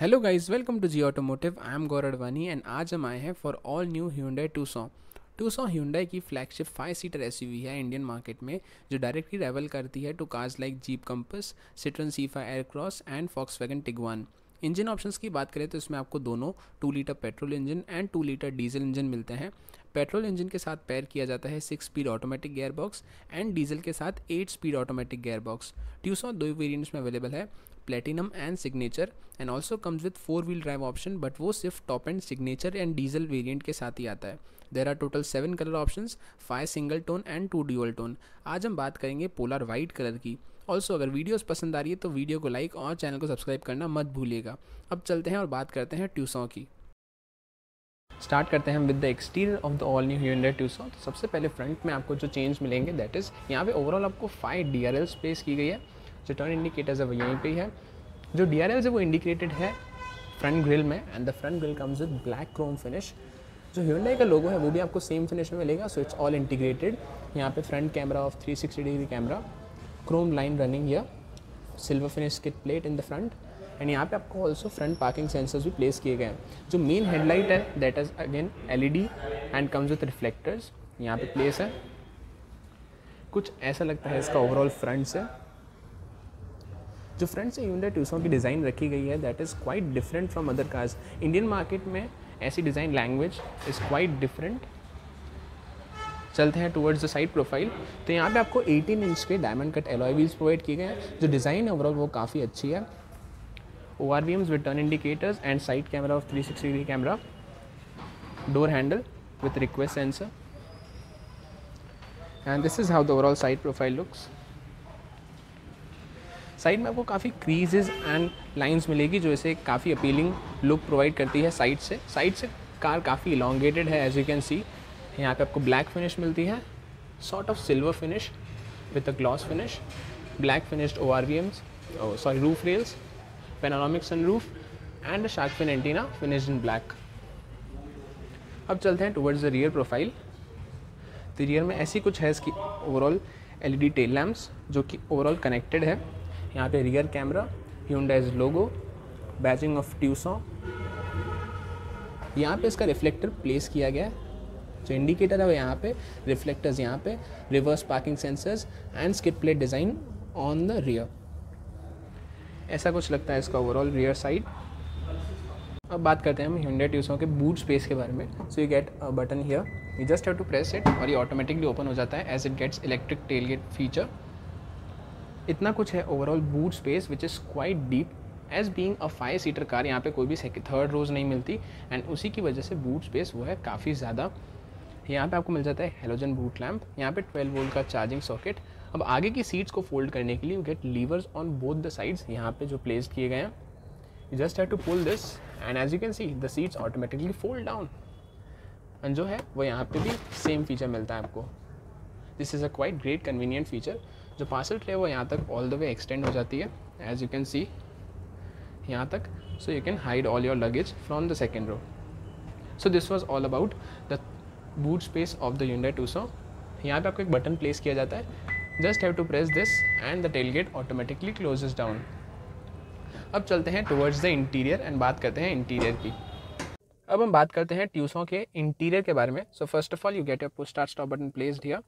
hello guys welcome to G automotive I am Gaur Advani and आज हम आए हैं for all new Hyundai Tucson Tucson Hyundai की flagship five seater S है Indian market में जो डायरेक्टली रेवल करती है two cars like Jeep Compass Citroen C five Aircross and Volkswagen Tiguan engine options की बात करें तो इसमें आपको दोनों two litre petrol engine and two litre diesel engine मिलते हैं पेट्रोल इंजन के साथ पैर किया जाता है six speed automatic gear box and diesel के साथ eight speed automatic gear box Tucson दो वेरियंट्स में अवेलेबल है platinum and signature and also comes with four wheel drive option but वो सिर्फ top end signature and diesel variant के साथ ही आता है there are total seven colour option five single tone and two dual tone आज हम बात करेंगे पोलर वाइट कलर की ऑल्सो अगर वीडियोज़ पसंद आ रही है तो वीडियो को लाइक और चैनल को सब्सक्राइब करना मत भूलिएगा अब चलते हैं और बात करते हैं ट्यूसों की स्टार्ट करते हैं with the exterior of the all new Hyundai टू तो सबसे पहले फ्रंट में आपको जो चेंज मिलेंगे दैट इज़ यहाँ पे ओवरऑल आपको फाइव डी आर स्पेस की गई है जो टर्न इंडिकेटर्स है वो यहीं पे है जो डी आर है वो इंडिकेटेड है फ्रंट ग्रिल में and the front grille comes with black chrome finish जो ह्यूंडई का लोगो है वो भी आपको सेम फिनिश में मिलेगा सो इट्स ऑल इंटीग्रेटेड यहाँ पे front camera of 360 degree camera chrome line running या silver finish skid plate in the front and यहाँ पे आपको ऑल्सो फ्रंट पार्किंग सेंसर्स भी प्लेस किए गए हैं जो मेन हेडलाइट है that is again L and comes with reflectors यहाँ पे प्लेस है कुछ ऐसा लगता है इसका ओवरऑल फ्रंट से जो फ्रंट से यूनिट ट्यूसों की डिज़ाइन रखी गई है that is quite different from other cars Indian market में ऐसी design language is quite different चलते हैं टुवर्ड्स द साइड प्रोफाइल तो यहाँ पे आपको 18 इंच के diamond cut alloy wheels provide किए गए हैं जो डिज़ाइन है ओवरऑल वो काफ़ी अच्छी है O R V Ms with turn indicators and side camera of 360 degree camera door handle with request sensor and this is how the overall side profile looks side में आपको काफ़ी क्रीजेज एंड लाइंस मिलेगी जो इसे काफ़ी appealing look provide करती है side से साइड से कार काफ़ी इलांगेटेड है एज यू कैन सी यहाँ पे आपको ब्लैक फिनिश मिलती है sort of silver finish with a gloss finish black finished O R V Ms sorry roof rails panoramic sun roof and shark fin antenna finish in black अब चलते हैं towards the rear profile तो rear में ऐसी कुछ है इसकी overall LED tail lamps जो कि ओवरऑल कनेक्टेड है यहाँ पे rear camera Hyundai's logo badging of Tucson यहाँ पे इसका रिफ्लेक्टर प्लेस किया गया है जो इंडिकेटर है वो यहाँ पे रिफ्लेक्टर्स यहाँ पे reverse parking sensors and skid plate design on the rear ऐसा कुछ लगता है इसका ओवरऑल रियर साइड अब बात करते हैं हम हंड्रेड यूसों के बूट स्पेस के बारे में so you get a button here you just have to press it और ये ऑटोमेटिकली ओपन हो जाता है as it gets electric tail gate feature इतना कुछ है overall boot space which is quite deep as being a five seater car यहाँ पे कोई भी थर्ड रोज नहीं मिलती एंड उसी की वजह से बूट स्पेस वो है काफ़ी ज़्यादा यहाँ पे आपको मिल जाता है हेलोजन बूट लैम्प यहाँ पे 12 वोल्ट का चार्जिंग सॉकेट अब आगे की सीट्स को फोल्ड करने के लिए you get levers on both the sides यहाँ पे जो प्लेस किए गए हैं you just have to pull this and as you can see the seats automatically fold down and जो है वो यहाँ पे भी सेम फीचर मिलता है आपको this is a quite great convenient feature जो पार्सल ट्रे वो यहाँ तक ऑल द वे एक्सटेंड हो जाती है एज यू कैन सी यहाँ तक you can hide all your luggage from the second row so this was all about the boot space of the unit two so यहाँ पर आपको एक button place किया जाता है just have to press this and the tail gate automatically closes down अब चलते हैं टुवर्ड्स द इंटीरियर एंड बात करते हैं इंटीरियर की अब हम बात करते हैं ट्यूसों के इंटीरियर के बारे में so first of all you get your push start stop button placed here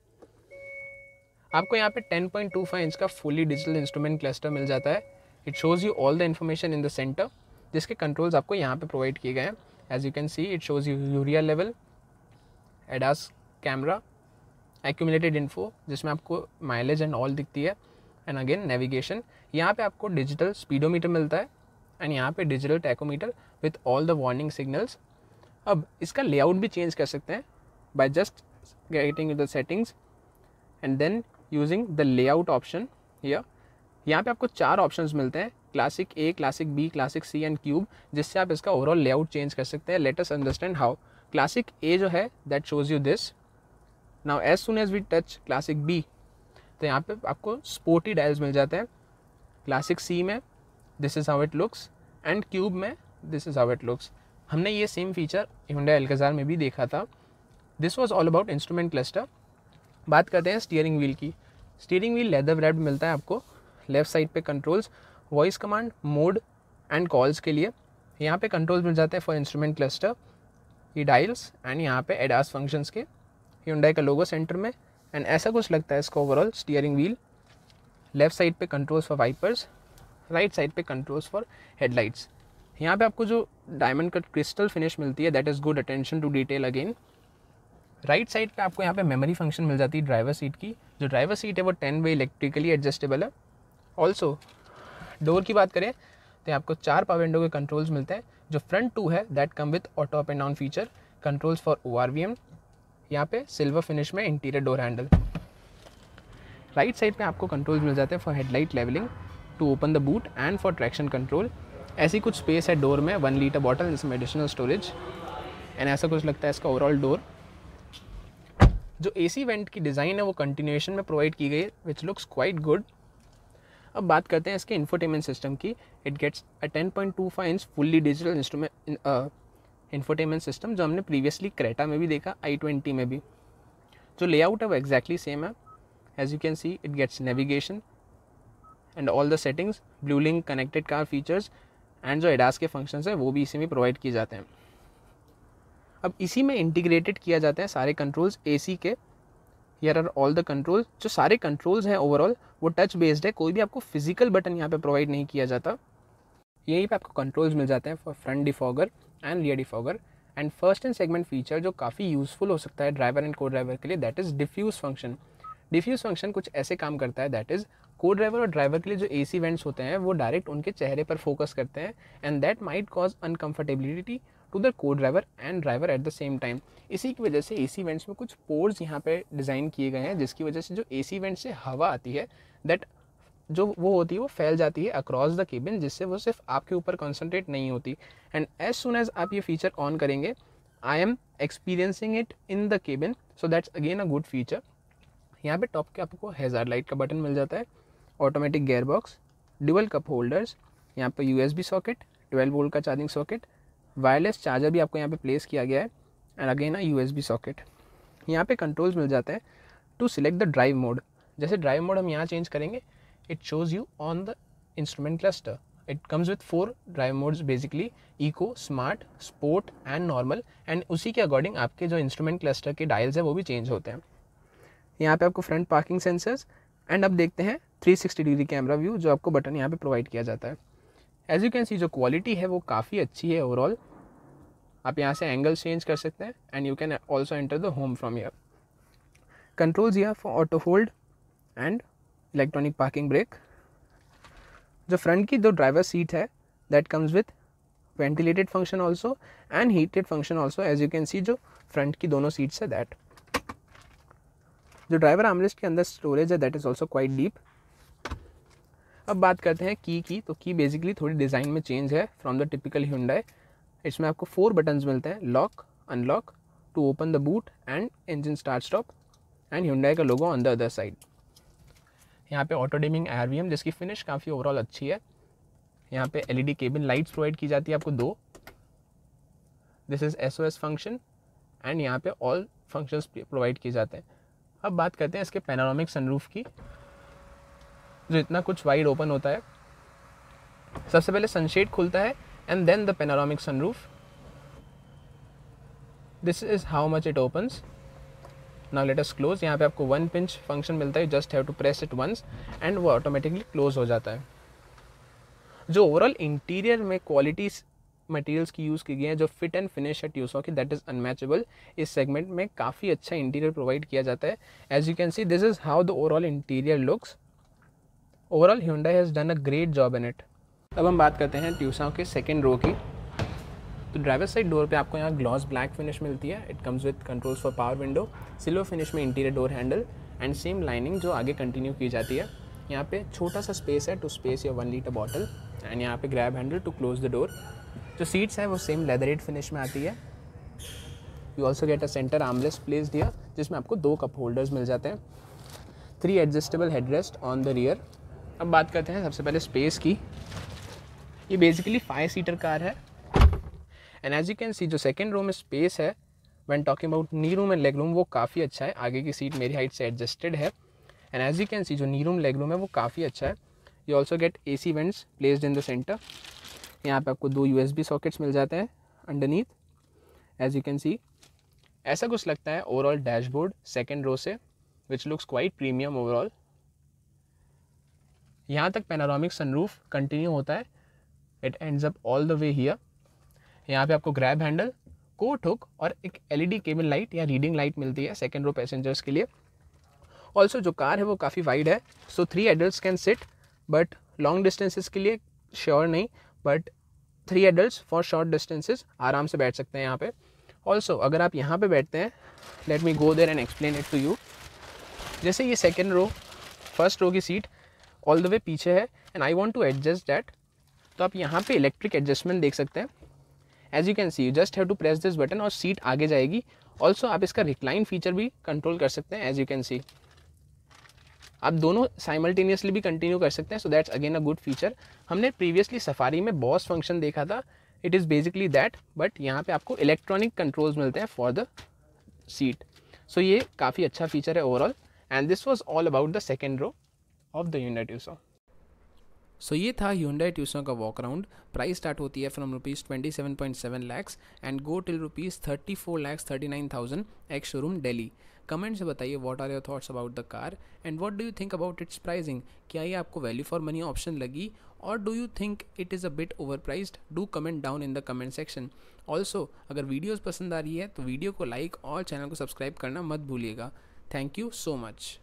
आपको यहाँ पे 10.25 इंच का फुली डिजिटल इंस्ट्रूमेंट क्लस्टर मिल जाता है it shows you all the information in the centre जिसके कंट्रोल्स आपको यहाँ पे प्रोवाइड किए गए हैं as you can see it shows you urea level ADAS camera accumulated info जिसमें आपको माइलेज एंड ऑल दिखती है एंड अगेन नेविगेशन यहाँ पे आपको डिजिटल स्पीडोमीटर मिलता है एंड यहाँ पे digital tachometer with all the warning signals अब इसका लेआउट भी चेंज कर सकते हैं by just getting the settings and then using the layout option या यहाँ पे आपको चार ऑप्शंस मिलते हैं classic A classic B classic C and cube जिससे आप इसका ओवरऑल लेआउट चेंज कर सकते हैं let's understand how classic A जो है that shows you this now as soon as we touch classic B तो यहाँ पे आपको स्पोर्टी डायल्स मिल जाते हैं क्लासिक सी में this is how it looks and cube में this is how it looks हमने ये सेम फीचर हिंडा एल्कजार में भी देखा था this was all about instrument cluster बात करते हैं स्टीयरिंग व्हील की स्टीयरिंग व्हील लेदर रेड मिलता है आपको लेफ्ट साइड पे controls voice command mode and calls के लिए यहाँ पे कंट्रोल्स मिल जाते हैं फॉर इंस्ट्रूमेंट क्लस्टर ये डाइल्स एंड यहाँ पे एडास फंक्शंस के यूंडाई का लोगो सेंटर में एंड ऐसा कुछ लगता है इसका overall steering wheel left side पे controls for wipers right side पे कंट्रोल्स फॉर हेडलाइट्स यहाँ पे आपको जो डायमंड कट क्रिस्टल फिनिश मिलती है that is good attention to detail again right side पे आपको यहाँ पे मेमोरी फंक्शन मिल जाती है ड्राइवर सीट की जो ड्राइवर सीट है वो टेन वे इलेक्ट्रिकली एडजस्टेबल है ऑल्सो डोर की बात करें तो आपको चार पावर विंडो के कंट्रोल्स मिलते हैं जो फ्रंट टू है that come with auto up and down feature controls for O R V M यहाँ पे सिल्वर फिनिश में interior door handle right side पे आपको कंट्रोल्स मिल जाते हैं for headlight levelling to open the boot and for traction control ऐसी कुछ स्पेस है डोर में वन लीटर बॉटल जिसमें एडिशनल स्टोरेज एंड ऐसा कुछ लगता है इसका ओवरऑल डोर जो ए सी वेंट की डिज़ाइन है वो कंटिन्यूएशन में प्रोवाइड की गई है विच लुक्स क्वाइट गुड अब बात करते हैं इसके इन्फोटेनमेंट सिस्टम की it gets a ten point two five inch fully digital instrument infotainment system जो हमने प्रीवियसली क्रेटा में भी देखा आई ट्वेंटी में भी जो लेआउट है वो एग्जैक्टली सेम है as you can see it gets navigation and all the settings blue link connected car features and जो एडास के फंक्शंस हैं वो भी इसी में प्रोवाइड किए जाते हैं अब इसी में इंटीग्रेटेड किया जाता है सारे कंट्रोल्स एसी के here are all the controls जो सारे कंट्रोल्स हैं ओवरऑल वो टच बेस्ड है कोई भी आपको फिजिकल बटन यहाँ पे प्रोवाइड नहीं किया जाता यहीं पे आपको कंट्रोल्स मिल जाते हैं for front defogger and rear defogger and first and segment feature जो काफ़ी यूजफुल हो सकता है ड्राइवर एंड को ड्राइवर के लिए that is diffuse function diffuse function कुछ ऐसे काम करता है दैट इज़ को ड्राइवर और ड्राइवर के लिए जो ए सी वेंट्स होते हैं वो डायरेक्ट उनके चेहरे पर फोकस करते हैं and that might cause uncomfortability to the को driver and driver at the same time इसी की वजह से ए सी वेंट्स में कुछ पोर्स यहाँ पे डिज़ाइन किए गए हैं जिसकी वजह से जो ए सी वेंट से हवा आती है दैट जो वो होती है वो फैल जाती है अक्रॉस द केबिन जिससे वो सिर्फ आपके ऊपर कॉन्सनट्रेट नहीं होती एंड एज सुन एज आप ये फीचर ऑन करेंगे I am experiencing it in the cabin so that's again a good feature यहाँ पे टॉप के आपको हेजार लाइट का बटन मिल जाता है automatic gear box dual cup holders यहाँ पर U S B socket twelve volt का चार्जिंग सॉकेट वायरलेस चार्जर भी आपको यहाँ पे प्लेस किया गया है and again U S B socket यहाँ पे कंट्रोल्स मिल जाते हैं to select the drive mode जैसे ड्राइव मोड हम यहाँ चेंज करेंगे it shows you on the instrument cluster it comes with four drive modes basically eco smart sport and normal and उसी के अकॉर्डिंग आपके जो इंस्ट्रूमेंट क्लस्टर के dials हैं वो भी चेंज होते हैं यहाँ पे आपको फ्रंट पार्किंग सेंसर्स एंड अब देखते हैं 360 डिग्री कैमरा व्यू जो आपको बटन यहाँ पे प्रोवाइड किया जाता है एज यू कैन सी जो क्वालिटी है वो काफ़ी अच्छी है ओवरऑल आप यहाँ से एंगल चेंज कर सकते हैं and you can also enter the home from your controls your for auto hold and electronic parking brake जो फ्रंट की दो ड्राइवर सीट है that comes with ventilated function also and heated function also as you can see जो front की दोनों seats है that जो driver आमलेस के अंदर स्टोरेज है that is also quite deep अब बात करते हैं की की तो की बेसिकली थोड़ी डिज़ाइन में चेंज है फ्रॉम द टिपिकल हिंडाई इसमें आपको फोर बटन्स मिलते हैं lock unlock to open the boot and engine start stop and Hyundai का logo on the other side यहाँ पे ऑटो डिमिंग आर जिसकी फिनिश काफ़ी ओवरऑल अच्छी है यहाँ पे एलईडी केबिन लाइट्स प्रोवाइड की जाती है आपको दो this is S O S function and यहाँ पे ऑल फंक्शंस प्रोवाइड किए जाते हैं अब बात करते हैं इसके पैनारोमिक सनरूफ की जो इतना कुछ वाइड ओपन होता है सबसे पहले सनशेड खुलता है and then the panoramic sunroof this is how much it opens now let us close यहाँ पे आपको वन पिंच फंक्शन मिलता है just have to press it once and वो ऑटोमेटिकली क्लोज हो जाता है जो ओवरऑल इंटीरियर में क्वालिटीज़ मटेरियल्स की यूज़ की गई है जो फिट एंड फिनिश है ट्यूसों की दैट इज़ अनमैचेबल इस सेगमेंट में काफ़ी अच्छा इंटीरियर प्रोवाइड किया जाता है as you can see this is how the overall interior looks overall Hyundai has done a great job in it अब हम बात करते हैं ट्यूसा के सेकेंड रो की तो ड्राइवर साइड डोर पे आपको यहाँ ग्लॉस ब्लैक फिनिश मिलती है it comes with controls for power window silver finish में interior door handle and same lining जो आगे कंटिन्यू की जाती है यहाँ पे छोटा सा स्पेस है टू स्पेस या वन लीटर बॉटल एंड यहाँ पे grab handle to close the door जो सीट्स हैं वो सेम एड फिनिश में आती है you also get a centre armrest place दिया जिसमें आपको दो कप होल्डर्स मिल जाते हैं three adjustable headrest on the rear अब बात करते हैं सबसे पहले स्पेस की ये बेसिकली फाइव सीटर कार है and as you can see जो सेकेंड रो में स्पेस है when talking about knee room and leg room वो काफ़ी अच्छा है आगे की सीट मेरी हाइट से एडजस्टेड है and as you can see जो नी रूम लेग रूम है वो काफ़ी अच्छा है you also get A C vents placed in the centre यहाँ पे आपको दो यू एस बी सॉकेट्स मिल जाते हैं underneath as you can see ऐसा कुछ लगता है ओवरऑल डैशबोर्ड सेकेंड रो से which looks quite premium overall यहाँ तक पेनारोमिक सनरूफ कंटिन्यू होता है it ends up all the way here यहाँ पे आपको ग्रैब हैंडल कोट हुक और एक एलईडी केबल लाइट या रीडिंग लाइट मिलती है सेकेंड रो पैसेंजर्स के लिए ऑल्सो जो कार है वो काफ़ी वाइड है so three adult can sit but long distances के लिए श्योर नहीं but three adult for short distances आराम से बैठ सकते हैं यहाँ पे ऑल्सो अगर आप यहाँ पे बैठते हैं let me go there and explain it to you जैसे ये सेकेंड रो फर्स्ट रो की सीट ऑल द वे पीछे है and I want to adjust that तो आप यहाँ पे इलेक्ट्रिक एडजस्टमेंट देख सकते हैं as you can see you just have to press this button और सीट आगे जाएगी ऑल्सो आप इसका रिक्लाइन फीचर भी कंट्रोल कर सकते हैं एज यू कैन सी आप दोनों साइमल्टेनियसली भी कंटिन्यू कर सकते हैं so that's again a good feature हमने प्रीवियसली सफारी में बॉस फंक्शन देखा था it is basically that but यहाँ पे आपको इलेक्ट्रॉनिक कंट्रोल्स मिलते हैं फॉर द सीट सो ये काफ़ी अच्छा फीचर है overall and this was all about the second row of the unit Tucson so ये था यूंडाई ट्यूसों का वॉक राउंड प्राइस स्टार्ट होती है from rupees twenty seven point seven lakhs and go till rupees thirty four lakhs thirty nine thousand ex showroom daily comment से बताइए what are your thoughts about the car and what do you think about its pricing क्या ये आपको value for money option लगी और do you think it is a bit over priced do comment down in the comment section also अगर videos पसंद आ रही है तो वीडियो को लाइक और चैनल को सब्सक्राइब करना मत भूलिएगा थैंक यू सो मच